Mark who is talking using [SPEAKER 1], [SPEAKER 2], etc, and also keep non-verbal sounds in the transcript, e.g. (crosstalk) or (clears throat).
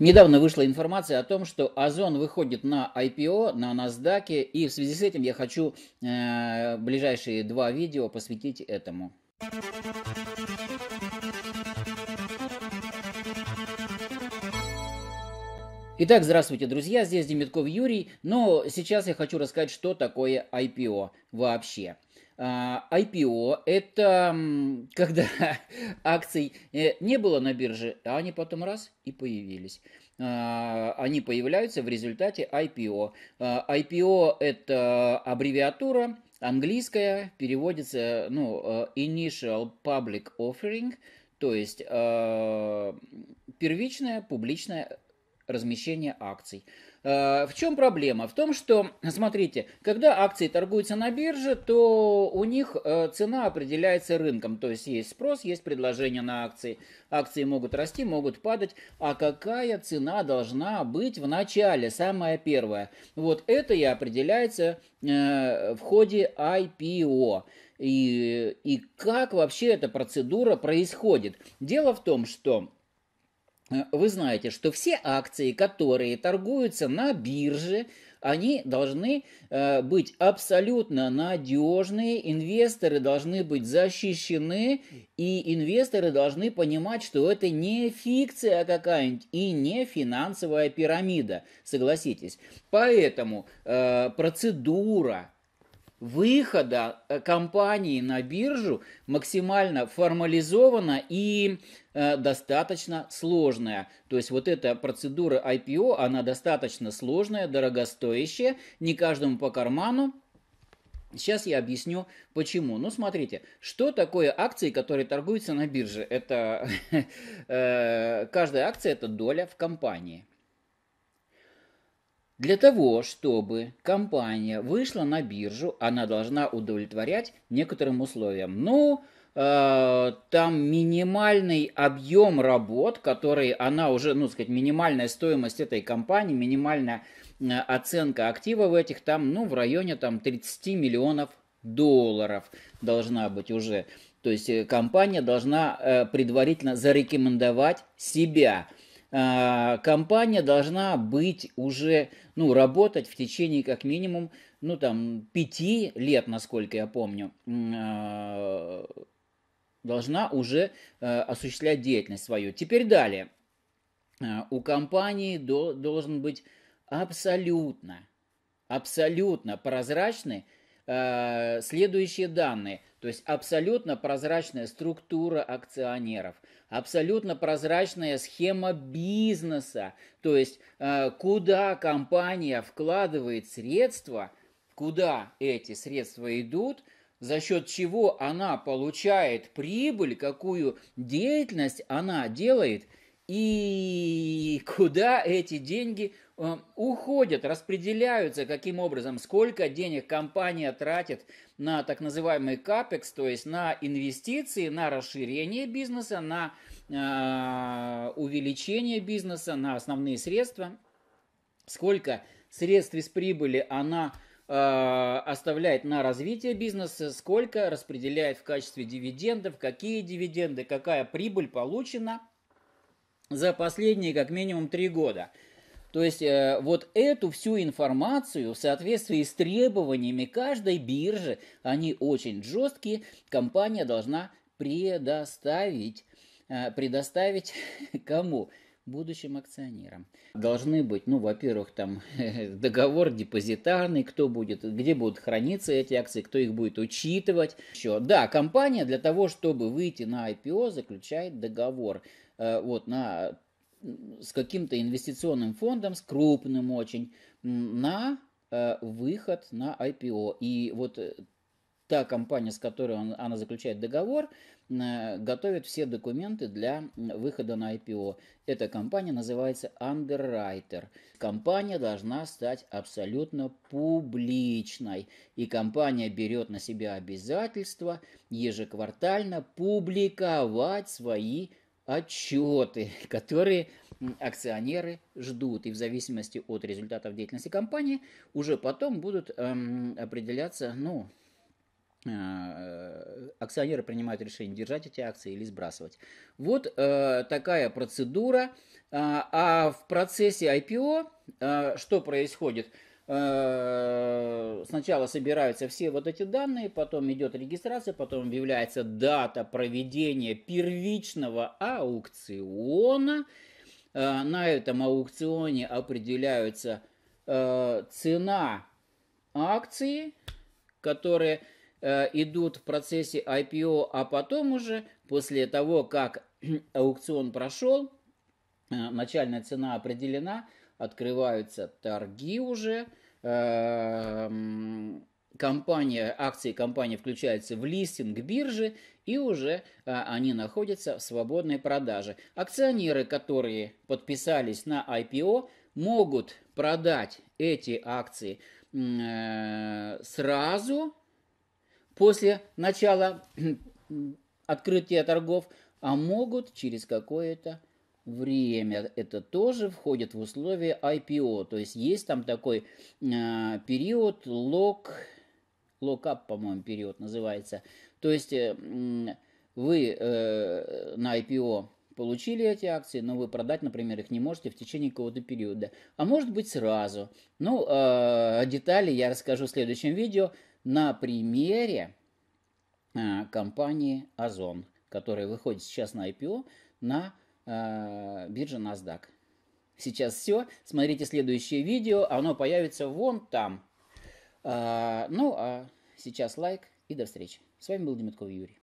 [SPEAKER 1] Недавно вышла информация о том, что Озон выходит на IPO, на NASDAQ, и в связи с этим я хочу э, ближайшие два видео посвятить этому. Итак, здравствуйте, друзья, здесь Демитков Юрий, но сейчас я хочу рассказать, что такое IPO вообще. А, IPO – это (laughs) когда акций э, не было на бирже, а они потом раз и появились. А, они появляются в результате IPO. А, IPO – это аббревиатура английская, переводится ну, э, Initial Public Offering, то есть э, первичное публичное размещение акций. Э, в чем проблема? В том, что, смотрите, когда акции торгуются на бирже, то у них э, цена определяется рынком. То есть есть спрос, есть предложение на акции. Акции могут расти, могут падать. А какая цена должна быть в начале, самая первая? Вот это и определяется э, в ходе IPO и, и как вообще эта процедура происходит. Дело в том, что Э, вы знаете, что все акции, которые торгуются на бирже, они должны э, быть абсолютно надежные, инвесторы должны быть защищены, и инвесторы должны понимать, что это не фикция какая-нибудь и не финансовая пирамида, согласитесь. Поэтому э, процедура выхода э, компании на биржу максимально формализована и э, достаточно сложная. То есть вот эта процедура IPO, она достаточно сложная, дорогостоящая, не каждому по карману. Сейчас я объясню почему. Ну, смотрите, что такое акции, которые торгуются на бирже? Это (laughs) э, каждая акция это доля в компании. Для того, чтобы компания вышла на биржу, она должна удовлетворять некоторым условиям. Ну, э, там минимальный объем работ, который она уже, ну, сказать, минимальная стоимость этой компании, минимальная э, оценка активов в этих там, ну, в районе там 30 миллионов долларов должна быть уже. То есть э, компания должна э, предварительно зарекомендовать себя – а, компания должна быть уже, ну, работать в течение как минимум, ну, там, пяти лет, насколько я помню, а, должна уже а, осуществлять деятельность свою. Теперь далее. У компании должен быть абсолютно, абсолютно прозрачный Э, следующие данные. То есть абсолютно прозрачная структура акционеров, абсолютно прозрачная схема бизнеса, то есть э, куда компания вкладывает средства, куда эти средства идут, за счет чего она получает прибыль, какую деятельность она делает – и куда эти деньги э, уходят, распределяются, каким образом, сколько денег компания тратит на так называемый капекс, то есть на инвестиции, на расширение бизнеса, на э, увеличение бизнеса, на основные средства, сколько средств из прибыли она э, оставляет на развитие бизнеса, сколько распределяет в качестве дивидендов, какие дивиденды, какая прибыль получена – за последние как минимум три года. То есть э, вот эту всю информацию в соответствии с требованиями каждой биржи, они очень жесткие, компания должна предоставить. Э, предоставить (laughs) кому? будущим акционерам. Должны быть, ну, во-первых, там (laughs) договор депозитарный, кто будет, где будут храниться эти акции, кто их будет учитывать. Еще, да, компания для того, чтобы выйти на IPO, заключает договор э, вот на с каким-то инвестиционным фондом, с крупным очень, на э, выход на IPO. И вот э, та компания, с которой он, она заключает договор, э, готовит все документы для выхода на IPO. Эта компания называется Underwriter. Компания должна стать абсолютно публичной. И компания берет на себя обязательство ежеквартально публиковать свои отчеты, (laughs) которые акционеры ждут. И в зависимости от результатов деятельности компании уже потом будут эм, определяться, ну, Э, э, акционеры принимают решение держать эти акции или сбрасывать. Вот э, такая процедура. А, в процессе IPO что происходит? сначала собираются все вот эти данные, потом идет регистрация, потом объявляется дата проведения первичного аукциона. на этом аукционе определяется цена акции, которая Э, идут в процессе IPO, а потом уже, после того, как (clears throat) аукцион прошел, э, начальная цена определена, открываются торги уже, э, компания, акции компании включаются в листинг биржи, и уже они находятся в свободной продаже. Акционеры, которые подписались на IPO, могут продать эти акции сразу после начала (clears throat) открытия торгов, а могут через какое-то время. Это тоже входит в условия IPO. То есть есть там такой э, период лок, локап, по-моему, период называется. То есть э, вы э, на IPO получили эти акции, но вы продать, например, их не можете в течение какого-то периода. А может быть сразу. Ну, э, детали я расскажу в следующем видео на примере а, компании Озон, которая выходит сейчас на IPO на а, бирже NASDAQ. Сейчас все. Смотрите следующее видео. Оно появится вон там. А, ну, а сейчас лайк и до встречи. С вами был Демятков Юрий.